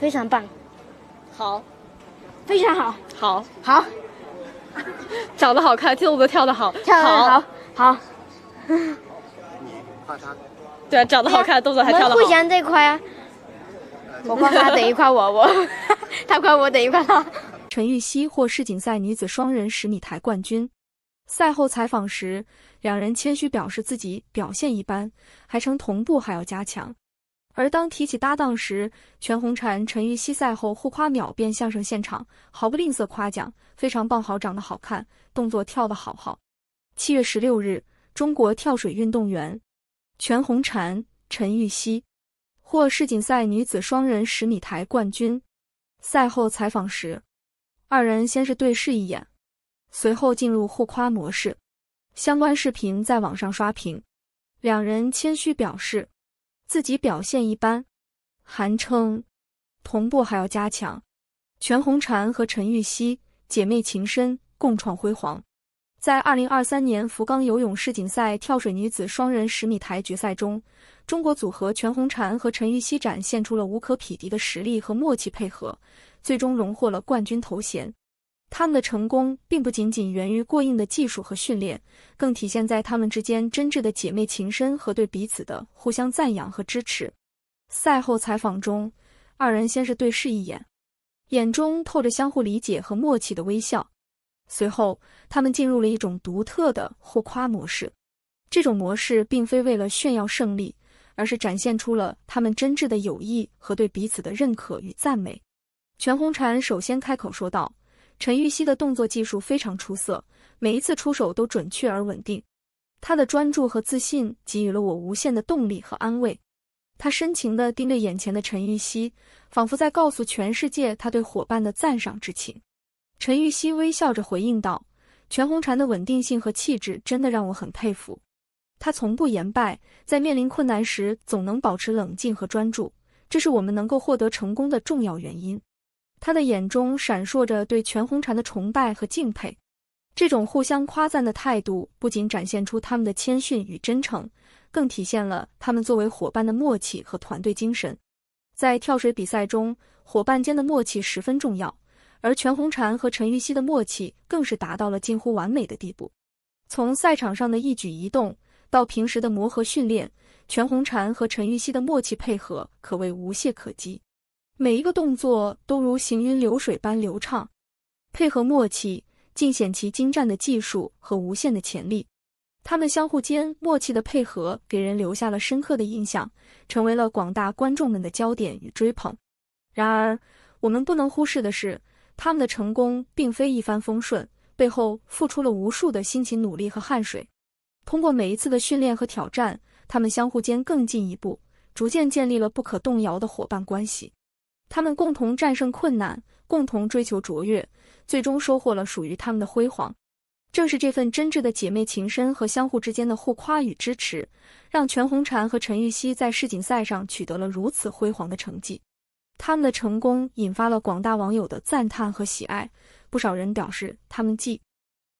非常棒，好，非常好，好，好，长得好看，动作跳得好，跳得好，好，对，啊，长得好看，动作还跳得好。互相这一块啊，我夸他等于夸我，我 他夸我等于夸他。陈芋汐获世锦赛女子双人十米台冠军，赛后采访时，两人谦虚表示自己表现一般，还称同步还要加强。而当提起搭档时，全红婵、陈芋汐赛后互夸，秒变相声现场，毫不吝啬夸奖，非常棒，好，长得好看，动作跳得好，好。七月十六日，中国跳水运动员全红婵、陈芋汐获世锦赛女子双人十米台冠军。赛后采访时，二人先是对视一眼，随后进入互夸模式，相关视频在网上刷屏。两人谦虚表示。自己表现一般，韩称同步还要加强。全红婵和陈芋汐姐妹情深，共创辉煌。在二零二三年福冈游泳世锦赛跳水女子双人十米台决赛中，中国组合全红婵和陈芋汐展现出了无可匹敌的实力和默契配合，最终荣获了冠军头衔。他们的成功并不仅仅源于过硬的技术和训练，更体现在他们之间真挚的姐妹情深和对彼此的互相赞扬和支持。赛后采访中，二人先是对视一眼，眼中透着相互理解和默契的微笑。随后，他们进入了一种独特的互夸模式。这种模式并非为了炫耀胜利，而是展现出了他们真挚的友谊和对彼此的认可与赞美。全红婵首先开口说道。陈玉溪的动作技术非常出色，每一次出手都准确而稳定。他的专注和自信给予了我无限的动力和安慰。他深情地盯着眼前的陈玉溪，仿佛在告诉全世界他对伙伴的赞赏之情。陈玉溪微笑着回应道：“全红婵的稳定性和气质真的让我很佩服。他从不言败，在面临困难时总能保持冷静和专注，这是我们能够获得成功的重要原因。”他的眼中闪烁着对全红婵的崇拜和敬佩，这种互相夸赞的态度不仅展现出他们的谦逊与真诚，更体现了他们作为伙伴的默契和团队精神。在跳水比赛中，伙伴间的默契十分重要，而全红婵和陈芋汐的默契更是达到了近乎完美的地步。从赛场上的一举一动到平时的磨合训练，全红婵和陈芋汐的默契配合可谓无懈可击。每一个动作都如行云流水般流畅，配合默契，尽显其精湛的技术和无限的潜力。他们相互间默契的配合，给人留下了深刻的印象，成为了广大观众们的焦点与追捧。然而，我们不能忽视的是，他们的成功并非一帆风顺，背后付出了无数的辛勤努力和汗水。通过每一次的训练和挑战，他们相互间更进一步，逐渐建立了不可动摇的伙伴关系。他们共同战胜困难，共同追求卓越，最终收获了属于他们的辉煌。正是这份真挚的姐妹情深和相互之间的互夸与支持，让全红婵和陈芋汐在世锦赛上取得了如此辉煌的成绩。他们的成功引发了广大网友的赞叹和喜爱，不少人表示他们既。